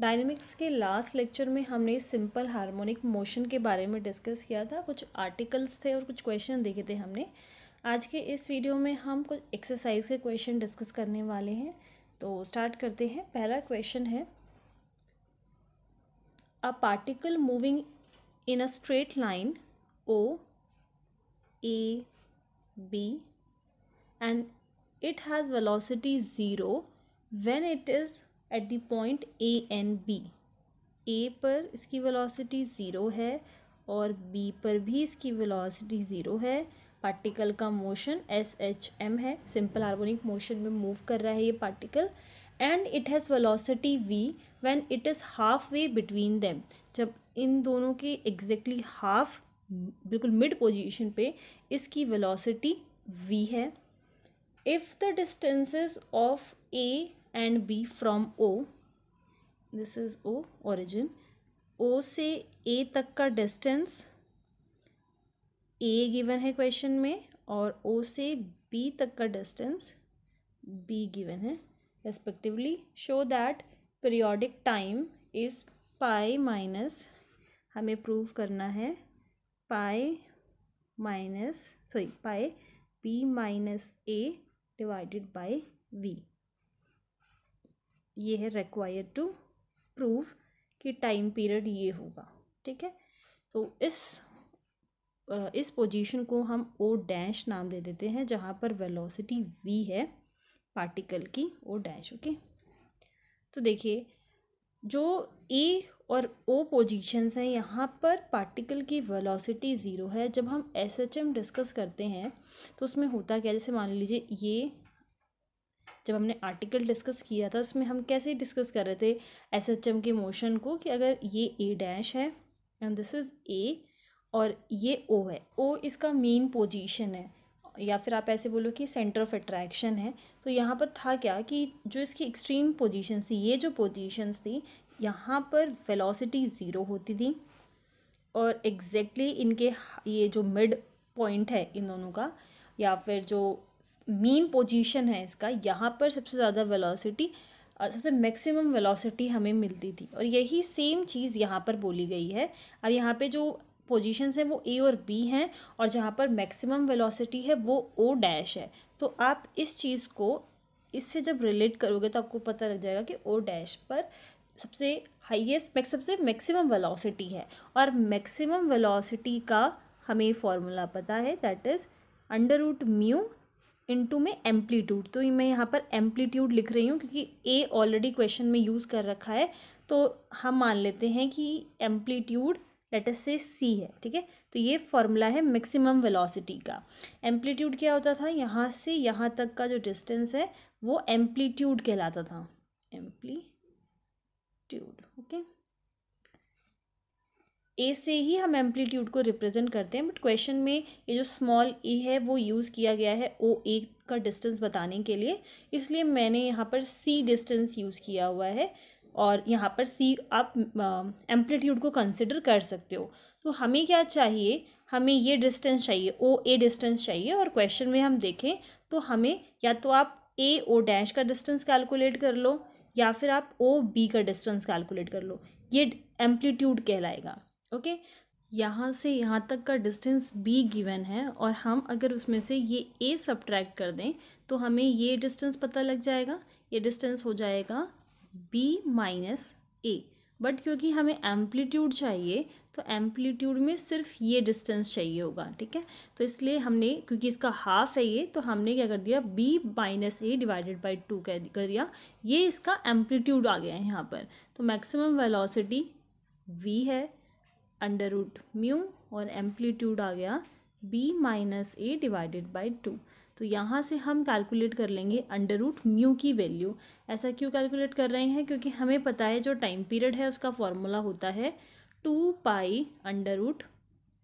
Dynamics के last lecture में हमने सिंपल हार्मोनिक मोशन के बारे में डिस्कस किया था कुछ आर्टिकल्स थे और कुछ क्वेश्चन देखे थे हमने आज के इस वीडियो में हम कुछ एक्सरसाइज के क्वेश्चन डिस्कस करने वाले हैं तो स्टार्ट करते हैं पहला क्वेश्चन है a particle moving in a straight line O A B and it has velocity zero when it is at the point A and B A पर इसकी वेलोसिटी ज़ीरो है और बी पर भी इसकी वेलोसिटी ज़ीरो है particle का motion S H M है सिंपल हार्मोनिक मोशन में मूव कर रहा है ये particle and it has velocity V when it is half way between them जब इन दोनों के एग्जैक्टली हाफ बिल्कुल मिड पोजीशन पे इसकी वेलोसिटी वी है if the distances of A and B from O this is O origin O से A तक का डिस्टेंस ए गिवन है क्वेश्चन में और ओ से बी तक का डिस्टेंस बी गिवन है respectively show that periodic time is pi minus हमें प्रूव करना है pi minus sorry pi B minus A divided by V ये है रिक्वायर्ड टू प्रूव कि टाइम पीरियड ये होगा ठीक है तो इस इस पोजीशन को हम ओ डैश नाम दे देते हैं जहाँ पर वेलोसिटी वी है पार्टिकल की ओ डैश ओके तो देखिए जो ए और ओ पोजीशंस हैं यहाँ पर पार्टिकल की वेलोसिटी ज़ीरो है जब हम एस एच एम डिस्कस करते हैं तो उसमें होता क्या जैसे मान लीजिए ये जब हमने आर्टिकल डिस्कस किया था उसमें हम कैसे डिस्कस कर रहे थे एस एच एम के मोशन को कि अगर ये ए डैश है एंड दिस इज़ ए और ये ओ है ओ इसका मेन पोजीशन है या फिर आप ऐसे बोलो कि सेंटर ऑफ अट्रैक्शन है तो यहाँ पर था क्या कि जो इसकी एक्सट्रीम पोजीशन थी ये जो पोजीशंस थी यहाँ पर वेलोसिटी ज़ीरो होती थी और एग्जैक्टली exactly इनके ये जो मिड पॉइंट है इन दोनों का या फिर जो मेन पोजीशन है इसका यहाँ पर सबसे ज़्यादा वेलोसिटी सबसे मैक्सिमम वेलोसिटी हमें मिलती थी और यही सेम चीज़ यहाँ पर बोली गई है अब यहाँ पे जो पोजीशंस हैं वो ए और बी हैं और जहाँ पर मैक्सिमम वेलोसिटी है वो ओ डैश है तो आप इस चीज़ को इससे जब रिलेट करोगे तो आपको पता लग जाएगा कि ओ डैश पर सबसे हाइएस्ट मैक्स सबसे मैक्सिमम वेलोसिटी है और मैक्सिमम वेलोसिटी का हमें फॉर्मूला पता है that is under root mu into में एम्पलीट्यूड तो मैं यहाँ पर एम्पलीट्यूड लिख रही हूँ क्योंकि ए ऑलरेडी क्वेश्चन में यूज़ कर रखा है तो हम मान लेते हैं कि एम्पलीट्यूड लेटस से सी है ठीक है तो ये फॉर्मूला है मैक्सिमम वेलोसिटी का एम्पलीट्यूड क्या होता था यहाँ से यहाँ तक का जो डिस्टेंस है वो एम्पलीट्यूड कहलाता था एम्पलीट्यूड ओके okay? ए से ही हम एम्पलीट्यूड को रिप्रेजेंट करते हैं बट क्वेश्चन में ये जो स्मॉल ए e है वो यूज़ किया गया है ओ ए का डिस्टेंस बताने के लिए इसलिए मैंने यहाँ पर सी डिस्टेंस यूज़ किया हुआ है और यहाँ पर सी आप एम्पलीट्यूड को कंसिडर कर सकते हो तो हमें क्या चाहिए हमें ये डिस्टेंस चाहिए ओ ए डिस्टेंस चाहिए और क्वेश्चन में हम देखें तो हमें या तो आप ए ओ डैश का डिस्टेंस कैलकुलेट कर लो या फिर आप ओ बी का डिस्टेंस कैलकुलेट कर लो ये एम्पलीट्यूड कहलाएगा ओके यहाँ से यहाँ तक का डिस्टेंस बी गिवन है और हम अगर उसमें से ये ए सब्ट्रैक्ट कर दें तो हमें ये डिस्टेंस पता लग जाएगा ये डिस्टेंस हो जाएगा बी माइनस ए बट क्योंकि हमें एम्पलीट्यूड चाहिए तो एम्पलीट्यूड में सिर्फ ये डिस्टेंस चाहिए होगा ठीक है तो इसलिए हमने क्योंकि इसका हाफ है ये तो हमने क्या कर दिया B minus A divided by two कर दिया ये इसका एम्पलीट्यूड आ गया है यहाँ पर तो मैक्सिमम वेलोसिटी वी है अंडर रूट म्यू और एम्पलीट्यूड आ गया B minus A divided by two तो यहाँ से हम कैलकुलेट कर लेंगे अंडर रूट म्यू की वैल्यू ऐसा क्यों कैलकुलेट कर रहे हैं क्योंकि हमें पता है जो टाइम पीरियड है उसका फॉर्मूला होता है two pi under root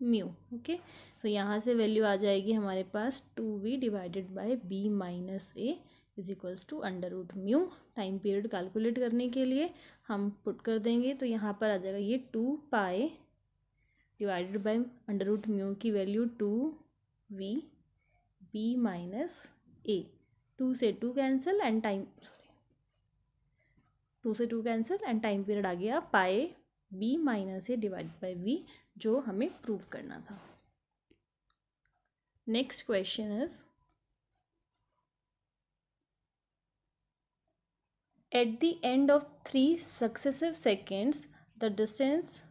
mu okay so यहाँ से वैल्यू आ जाएगी हमारे पास two V divided by B minus A is equals to under root mu time period calculate करने के लिए हम पुट कर देंगे तो यहाँ पर आ जाएगा ये two pi divided by under root mu की value two V B minus A two से two cancel and time sorry two से two cancel and time period आ गया pi B minus A divide by V जो हमें prove करना था next question is at the end of three successive seconds the distance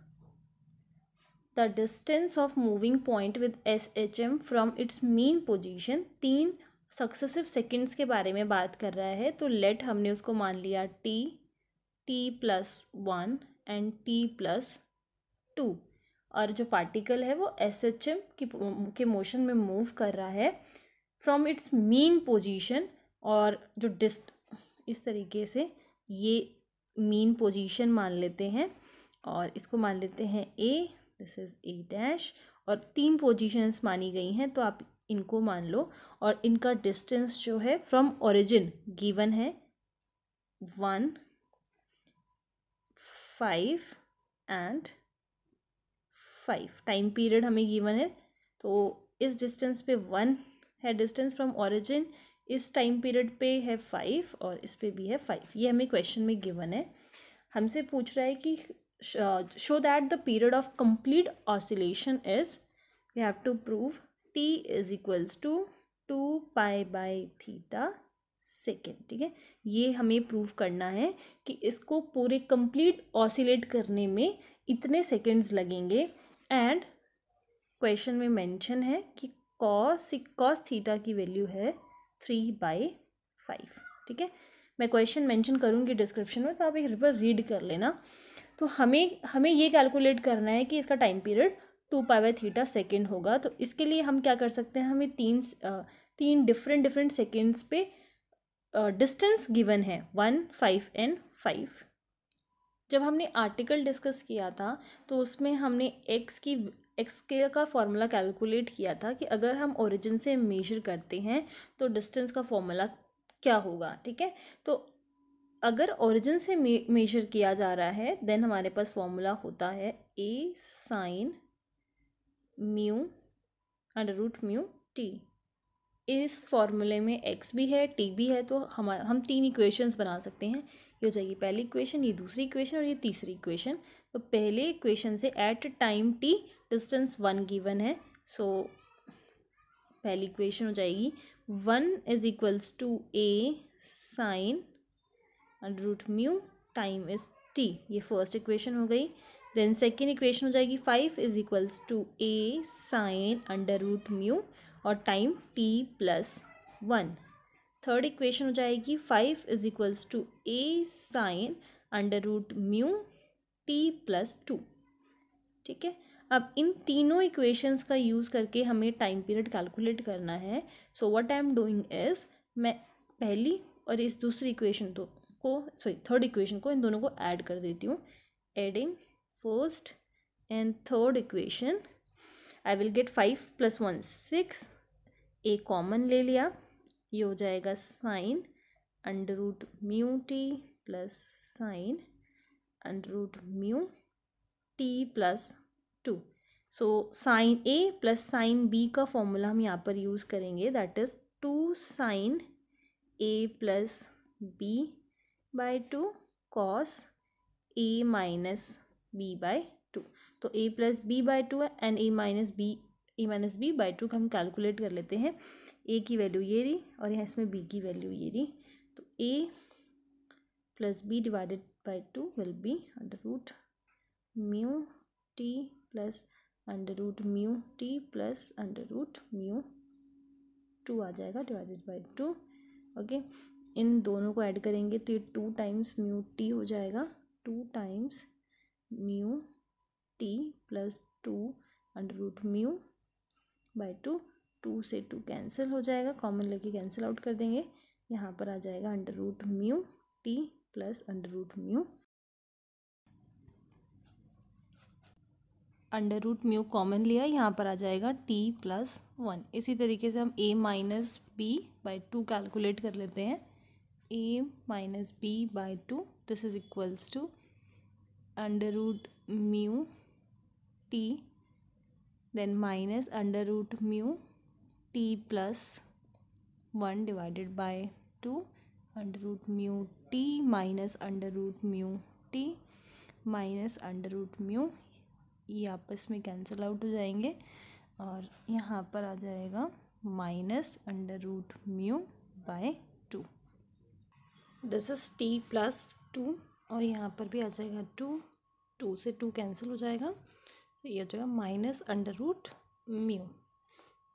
the distance of moving point with S H M from its mean position तीन successive seconds के बारे में बात कर रहा है तो लेट हमने उसको मान लिया T T plus one and T plus two और जो पार्टिकल है वो एस एच एम की के मोशन में मूव कर रहा है फ्रॉम इट्स मेन पोजिशन और जो डिस्ट इस तरीके से ये मेन पोजिशन मान लेते हैं और इसको मान लेते हैं A this is A dash और तीन पोजीशंस मानी गई हैं तो आप इनको मान लो और इनका डिस्टेंस जो है फ्रॉम ओरिजिन गिवन है one five and five time period हमें गिवन है तो इस डिस्टेंस पे वन है डिस्टेंस फ्रॉम ओरिजिन इस टाइम पीरियड पे है फाइव और इस पे भी है फाइव ये हमें क्वेश्चन में गिवन है हमसे पूछ रहा है कि show uh, show that the period of complete oscillation is we have to prove t is equals to two pi by theta second ठीक है ये हमें प्रूव करना है कि इसको पूरे कंप्लीट ऑसिलेट करने में इतने सेकेंड्स लगेंगे एंड क्वेश्चन में मेंशन है कि कॉस कॉस थीटा की वैल्यू है थ्री बाई फाइव ठीक है मैं क्वेश्चन मेंशन करूँगी डिस्क्रिप्शन में तो आप एक बार रीड कर लेना तो हमें हमें ये कैलकुलेट करना है कि इसका time period two pi by theta second होगा तो इसके लिए हम क्या कर सकते हैं हमें तीन तीन डिफरेंट डिफरेंट सेकेंड्स पे डिस्टेंस गिवन है वन फाइव एंड फाइव जब हमने आर्टिकल डिस्कस किया था तो उसमें हमने एक्स की एक्स के का फॉर्मूला कैलकुलेट किया था कि अगर हम ओरिजिन से मेजर करते हैं तो डिस्टेंस का फॉर्मूला क्या होगा ठीक है तो अगर ओरिजिन से मे, मेजर किया जा रहा है देन हमारे पास फॉर्मूला होता है A sine mu under root mu T इस फॉर्मूले में एक्स भी है टी भी है तो हम हम तीन इक्वेशंस बना सकते हैं ये हो जाएगी पहली इक्वेशन ये दूसरी इक्वेशन और ये तीसरी इक्वेशन तो पहले इक्वेशन से at time T distance one given है सो so, पहली इक्वेशन हो जाएगी one is equals to A sine under root mu time is T ये फर्स्ट इक्वेशन हो गई देन सेकेंड इक्वेशन हो जाएगी five is equals to A sine under root mu और time T plus one third equation हो जाएगी five is equals to A sine under root mu T plus two ठीक है अब इन तीनों इक्वेशंस का यूज़ करके हमें टाइम पीरियड कैलकुलेट करना है so what I am doing is मैं पहली और इस दूसरी इक्वेशन तो को सॉरी थर्ड इक्वेशन को इन दोनों को ऐड कर देती हूँ adding first and third equation I will get five plus one six A common ले लिया ये हो जाएगा sine under root mu T plus sine under root mu T plus two so sine A plus sine B का formula हम यहाँ पर use करेंगे that is two sine A plus B by two cos A minus B by two तो A plus B by to है and A minus B A minus B by two का हम calculate कर लेते हैं ए की value ये रही और यहाँ इसमें बी की वैल्यू ये रही तो A plus B divided by two will be under root mu T plus under root mu T plus under root mu two आ जाएगा डिवाइडेड बाई टू ओके इन दोनों को ऐड करेंगे तो ये टू टाइम्स म्यू टी हो जाएगा two times mu T plus two under root mu by two two से टू कैंसिल हो जाएगा कॉमन लेके कैंसिल आउट कर देंगे यहाँ पर आ जाएगा under root mu T plus under root mu under root mu common लिया यहाँ पर आ जाएगा टी प्लस वन इसी तरीके से हम A minus B by two calculate कर लेते हैं a minus b by 2 this is equals to under root mu t then minus under root mu t plus 1 divided by 2 under root mu t minus under root mu t minus under root mu ये आपस में cancel out हो जाएंगे और यहाँ पर आ जाएगा minus under root mu by this is T plus two और यहाँ पर भी आ जाएगा टू टू से टू कैंसिल हो जाएगा तो ये हो जाएगा माइनस अंडर रूट म्यू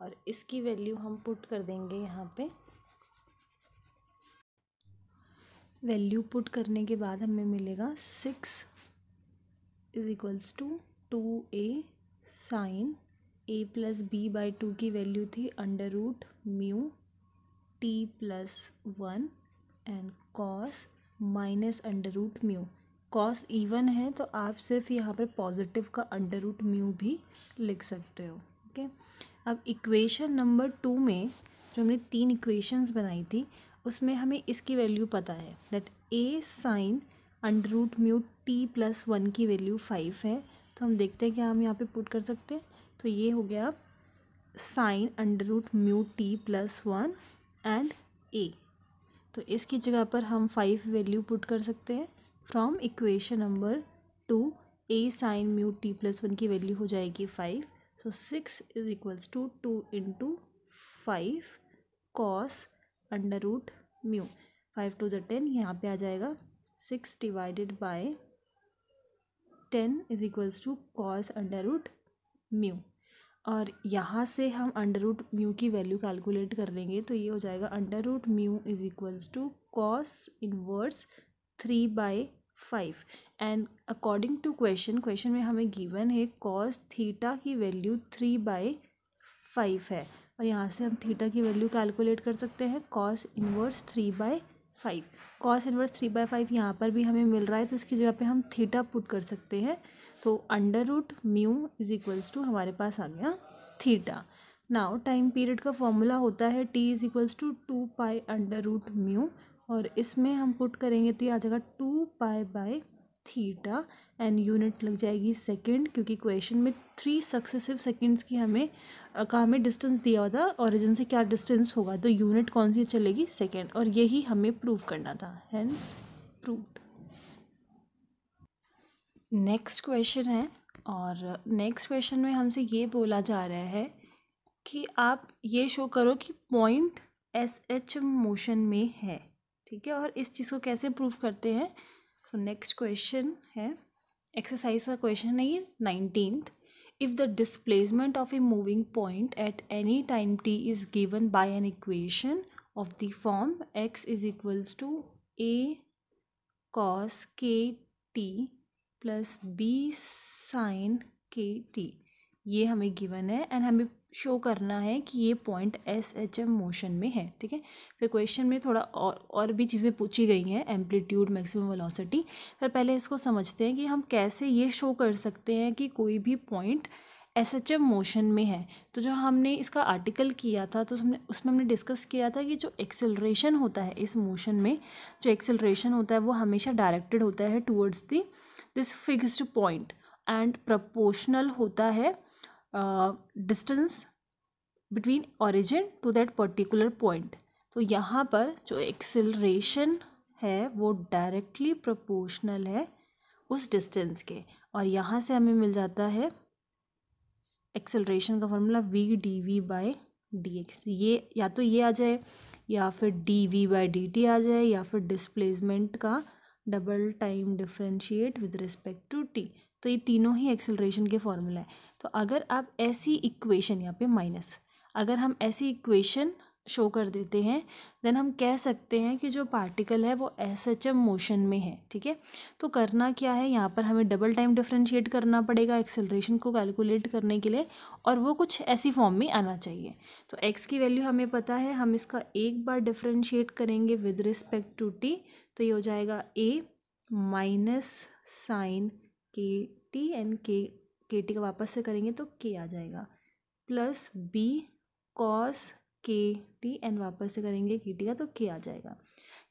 और इसकी वैल्यू हम पुट कर देंगे यहाँ पे वैल्यू पुट करने के बाद हमें मिलेगा six is equals to two A sine A plus B by two की वैल्यू थी under root mu T plus one and cos minus under root mu cos even है तो आप सिर्फ यहाँ पर पॉजिटिव का अंडर रूट म्यू भी लिख सकते हो ओके अब इक्वेशन नंबर टू में जो हमने तीन इक्वेशंस बनाई थी उसमें हमें इसकी वैल्यू पता है that A sine under root mu T plus one की वैल्यू फाइव है तो हम देखते हैं क्या हम यहाँ पे पुट कर सकते हैं तो ये हो गया sine under root mu T plus one and A तो इसकी जगह पर हम फाइव वैल्यू पुट कर सकते हैं from equation number two A sine mu T plus one की वैल्यू हो जाएगी five so six is equals to two into five cos under root mu five two the ten यहाँ पे आ जाएगा six divided by ten is equals to cos under root mu और यहाँ से हम अंडर रूट म्यू की value calculate कर लेंगे तो ये हो जाएगा under root mu is equals to cos inverse three by five and according to question question में हमें गिवन है कॉस थीटा की वैल्यू थ्री बाय फाइव है और यहाँ से हम थीटा की वैल्यू कैलकुलेट कर सकते हैं cos inverse three by five cos inverse three by five यहाँ पर भी हमें मिल रहा है तो उसकी जगह पे हम थीटा पुट कर सकते हैं तो under root mu is equals to हमारे पास आ गया थीटा नाउ टाइम पीरियड का फॉर्मूला होता है T is equals to two pi under root mu और इसमें हम पुट करेंगे तो ये आ जाएगा two pi by theta and unit लग जाएगी सेकंड क्योंकि क्वेश्चन में थ्री सक्सेसिव सेकंड्स की हमें का हमें डिस्टेंस दिया हुआ था ओरिजिन से क्या डिस्टेंस होगा तो यूनिट कौन सी चलेगी सेकंड और यही हमें प्रूव करना था हैंस प्रूव्ड नेक्स्ट क्वेश्चन है और नेक्स्ट क्वेश्चन में हमसे ये बोला जा रहा है कि आप ये शो करो कि पॉइंट एस एच मोशन में है ठीक है और इस चीज़ को कैसे प्रूव करते हैं सो नेक्स्ट क्वेश्चन है एक्सरसाइज का क्वेश्चन है ये nineteen if the displacement of a moving point at any time T is given by an equation of the form X is equals to A cos K T plus B sine K T ये हमें given है and हमें show करना है कि ये point S H M motion में है ठीक है फिर क्वेश्चन में थोड़ा और और भी चीज़ें पूछी गई हैं एम्पलीट्यूड मैक्सिमम वेलोसिटी फिर पहले इसको समझते हैं कि हम कैसे ये शो कर सकते हैं कि कोई भी point S H M motion में है तो जो हमने इसका आर्टिकल किया था तो हमने उसमें हमने डिस्कस किया था कि जो एक्सेलरेशन होता है इस मोशन में जो एक्सेलरेशन होता है वो हमेशा डायरेक्टेड होता है towards the this fixed point and proportional होता है distance between origin to that particular point तो यहाँ पर जो एक्सेलरेशन है वो डायरेक्टली प्रोपोर्शनल है उस डिस्टेंस के और यहाँ से हमें मिल जाता है एक्सेलरेशन का formula V D V by D X ये या तो ये आ जाए या फिर D V by D T आ जाए या फिर डिस्प्लेसमेंट का double time differentiate with respect to T तो ये तीनों ही एक्सेलरेशन के फॉर्मूला है तो अगर आप ऐसी इक्वेशन यहाँ पे माइनस अगर हम ऐसी इक्वेशन शो कर देते हैं देन हम कह सकते हैं कि जो पार्टिकल है वो एस एच एम मोशन में है ठीक है तो करना क्या है यहाँ पर हमें डबल टाइम डिफ्रेंशिएट करना पड़ेगा एक्सेलरेशन को कैलकुलेट करने के लिए और वो कुछ ऐसी फॉर्म में आना चाहिए तो एक्स की वैल्यू हमें पता है हम इसका एक बार डिफ्रेंशिएट करेंगे विद रिस्पेक्ट टू टी तो ये हो जाएगा A minus sine K T and K K T का वापस से करेंगे तो के आ जाएगा plus B cos K T and वापस से करेंगे के टी का तो के आ जाएगा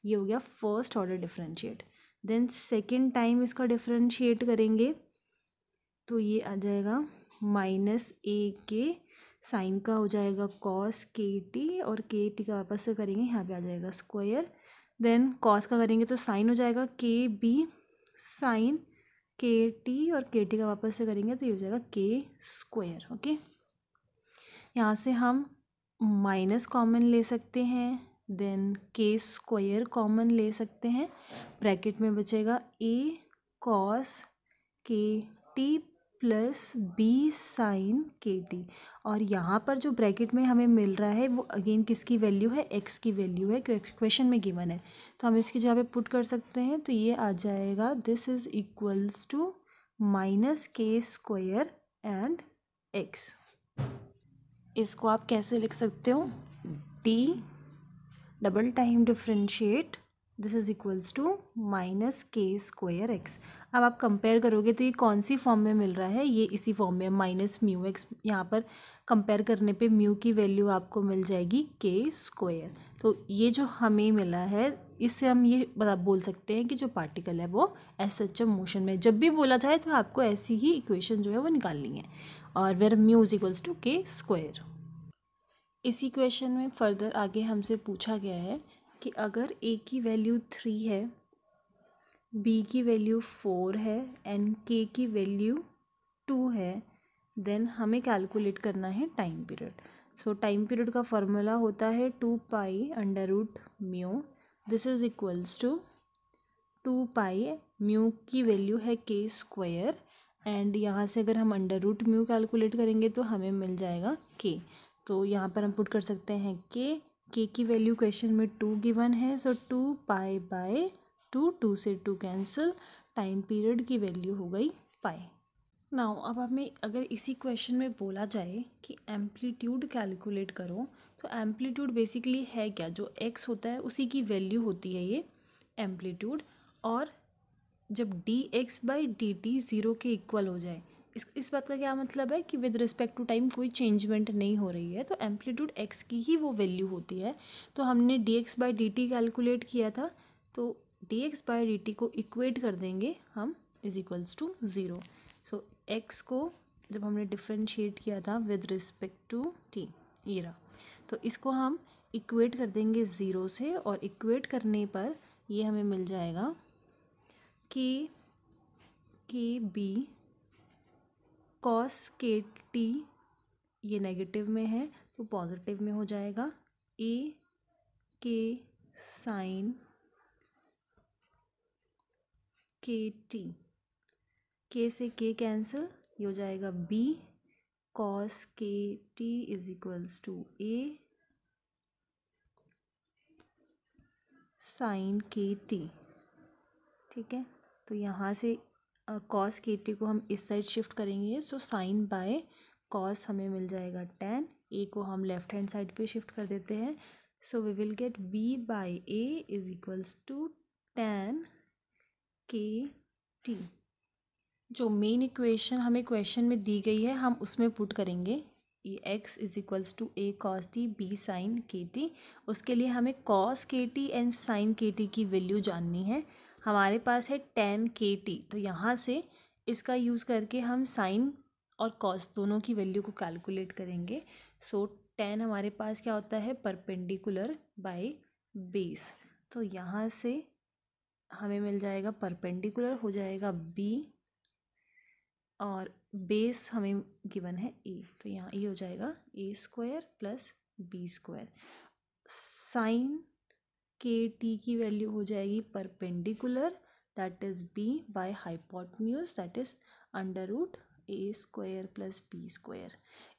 ये हो गया first order differentiate then second time इसका डिफ्रेंशिएट करेंगे तो ये आ जाएगा माइनस ए के साइन का हो जाएगा कॉस के टी और के टी का वापस से करेंगे यहाँ पे आ जाएगा स्क्वायर देन कॉस का करेंगे तो साइन हो जाएगा के बी साइन के टी और के टी का वापस से करेंगे तो ये हो जाएगा के स्क्वायर ओके यहाँ से हम माइनस कॉमन ले सकते हैं देन के स्क्वायर कॉमन ले सकते हैं ब्रैकेट में बचेगा A cos K T plus B sine K T और यहाँ पर जो ब्रैकेट में हमें मिल रहा है वो अगेन किसकी वैल्यू है एक्स की वैल्यू है क्वेश्चन में गिवन है तो हम इसकी जगह पे पुट कर सकते हैं तो ये आ जाएगा this is equals to minus K square and X इसको आप कैसे लिख सकते हो D double time differentiate this is equals to minus K square X अब आप कंपेयर करोगे तो ये कौन सी फॉर्म में मिल रहा है ये इसी फॉर्म में माइनस म्यू एक्स यहाँ पर कंपेयर करने पे म्यू की वैल्यू आपको मिल जाएगी के स्क्वायर तो ये जो हमें मिला है इससे हम ये बोल सकते हैं कि जो पार्टिकल है वो एस एम मोशन में जब भी बोला जाए तो आपको ऐसी ही इक्वेशन जो है वो निकालनी है और where mu is equals to K square इसी क्वेश्चन में फर्दर आगे हमसे पूछा गया है कि अगर ए की वैल्यू थ्री है बी की वैल्यू फोर है एंड के की वैल्यू टू है देन हमें कैलकुलेट करना है time period so time period का फॉर्मूला होता है two pi under root mu this is equals to two pi mu की वैल्यू है के स्क्वायर एंड यहाँ से अगर हम अंडर रूट म्यू कैलकुलेट करेंगे तो हमें मिल जाएगा के तो यहाँ पर हम पुट कर सकते हैं के के की वैल्यू क्वेश्चन में टू गिवन है so two pi by two two से टू कैंसिल टाइम पीरियड की वैल्यू हो गई पाए नाउ अब हमें अगर इसी क्वेश्चन में बोला जाए कि एम्पलीट्यूड कैलकुलेट करो तो एम्पलीट्यूड बेसिकली है क्या जो एक्स होता है उसी की वैल्यू होती है ये एम्पलीट्यूड और जब D X by D T zero के इक्वल हो जाए इस इस बात का क्या मतलब है कि विद रिस्पेक्ट टू टाइम कोई चेंजमेंट नहीं हो रही है तो एम्पलीट्यूड एक्स की ही वो वैल्यू होती है तो हमने D X by D T calculate किया था तो D X by D T को इक्वेट कर देंगे हम is equals to zero so X को जब हमने डिफ्रेंशिएट किया था विद रिस्पेक्ट टू टी ये रहा तो इसको हम इक्वेट कर देंगे ज़ीरो से और इक्वेट करने पर ये हमें मिल जाएगा कि K B cos K T ये नेगेटिव में है तो पॉजिटिव में हो जाएगा ए के साइन के टी के से के कैंसिल ये हो जाएगा B cos K T is equals to A sine K T ठीक है तो यहाँ से कॉस के टी को हम इस साइड शिफ्ट करेंगे सो साइन बाय कॉस हमें मिल जाएगा टेन ए को हम लेफ्ट हैंड साइड पे शिफ्ट कर देते हैं so we will get B by A is equals to tan K T जो मेन इक्वेशन हमें क्वेश्चन में दी गई है हम उसमें पुट करेंगे ई X is equals to A cos T B sine K T उसके लिए हमें cos K T and sine K T की वैल्यू जाननी है हमारे पास है टेन के टी तो यहाँ से इसका यूज़ करके हम साइन और कॉस दोनों की वैल्यू को कैलकुलेट करेंगे सो so, टेन हमारे पास क्या होता है परपेंडिकुलर बाय बेस तो यहाँ से हमें मिल जाएगा परपेंडिकुलर हो जाएगा बी और बेस हमें गिवन है ए तो यहाँ ए हो जाएगा A square plus B square sine K T की वैल्यू हो जाएगी perpendicular that is B by hypotenuse that is under root A square plus B square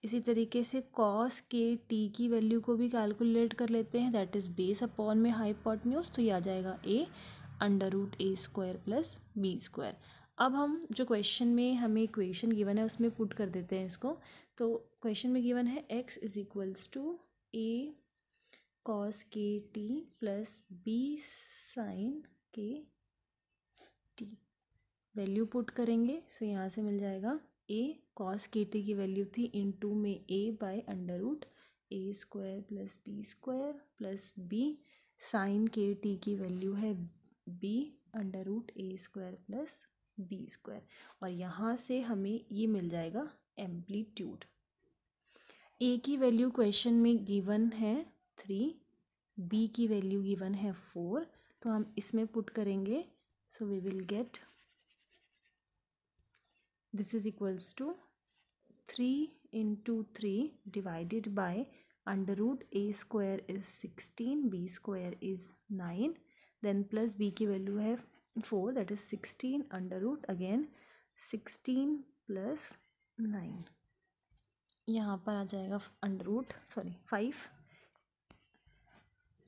इसी तरीके से कॉस के टी की वैल्यू को भी कैलकुलेट कर लेते हैं दैट इज़ बेस अपॉन में हाइपोटन्यूज तो ये आ जाएगा A under root A square plus B square अब हम जो क्वेश्चन में हमें इक्वेशन गिवन है उसमें पुट कर देते हैं इसको तो क्वेश्चन में गिवन है X is equals to A cos K T plus B sine K T value put करेंगे सो यहाँ से मिल जाएगा ए कॉस के टी की वैल्यू थी इन टू में A by under root A square plus B square plus B sine K T की value है B under root A square plus B square और यहाँ से हमें ये मिल जाएगा एम्पलीट्यूड ए की वैल्यू क्वेश्चन में गिवन है थ्री बी की वैल्यू गिवन है फोर तो हम इसमें पुट करेंगे so we will get this is equals to three into three divided by under root A square is sixteen B square is nine then plus B की value है four that is sixteen under root again sixteen plus nine यहाँ पर आ जाएगा under root sorry five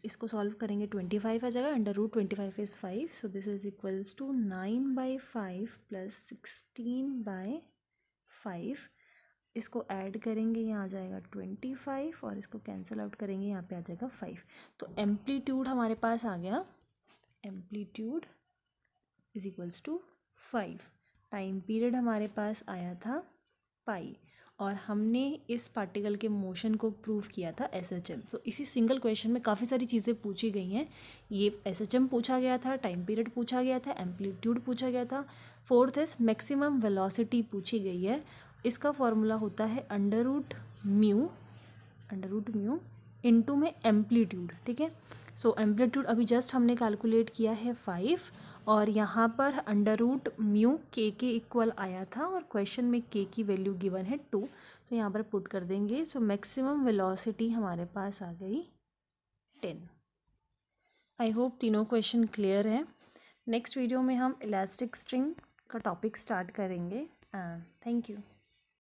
इसको solve करेंगे twenty five आ जाएगा under root twenty five is five so this is equals to nine by five plus sixteen by five इसको add करेंगे यहाँ आ जाएगा ट्वेंटी फाइव और इसको कैंसिल आउट करेंगे यहाँ पे आ जाएगा फाइव तो एम्पलीट्यूड हमारे पास आ गया amplitude is equals to five time period हमारे पास आया था पाई और हमने इस पार्टिकल के मोशन को प्रूव किया था एस एच एम सो इसी सिंगल क्वेश्चन में काफ़ी सारी चीज़ें पूछी गई हैं ये एस एच एम पूछा गया था टाइम पीरियड पूछा गया था एम्पलीट्यूड पूछा गया था फोर्थ इज मैक्सिमम वेलोसिटी पूछी गई है इसका फॉर्मूला होता है under root mu under root mu into में एम्पलीट्यूड ठीक है सो एम्पलीट्यूड अभी जस्ट हमने कैलकुलेट किया है फाइव और यहाँ पर अंडर रूट म्यू के के इक्वल आया था और क्वेश्चन में के की वैल्यू गिवन है टू तो यहाँ पर पुट कर देंगे सो मैक्सिमम वेलोसिटी हमारे पास आ गई टेन आई होप तीनों क्वेश्चन क्लियर हैं नेक्स्ट वीडियो में हम इलास्टिक स्ट्रिंग का टॉपिक स्टार्ट करेंगे थैंक uh, यू